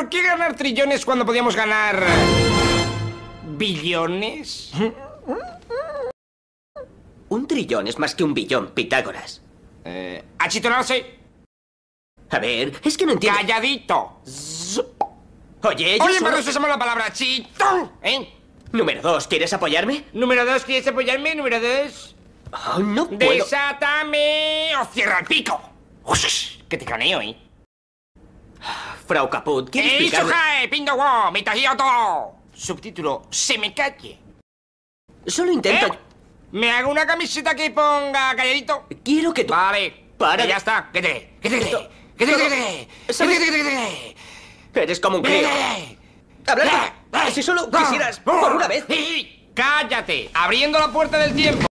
¿Por qué ganar trillones cuando podíamos ganar billones? Un trillón es más que un billón, Pitágoras. Eh, sé! A ver, es que no entiendo. Calladito. Oye, Oye, Oye, pero usamos la palabra chitón, ¿eh? Número dos, ¿quieres apoyarme? Número dos, ¿quieres apoyarme? Número dos. Oh, no puedo. Desátame o cierra el pico. ¡Qué que te caneo, ¿eh? Frau Caput, ¿quiere explicarme...? pindo wo, todo! Subtítulo, se me calle. Solo intento... ¿Eh? Me hago una camiseta que ponga calladito. Quiero que tú... Vale, para... Eh, ya está, ¿Qué te... ¿Qué te... ¿Qué te... te... Eres como un eh, crío. Eh, Hablar... Si solo quisieras, por una vez... ¡Cállate! Abriendo la puerta del tiempo.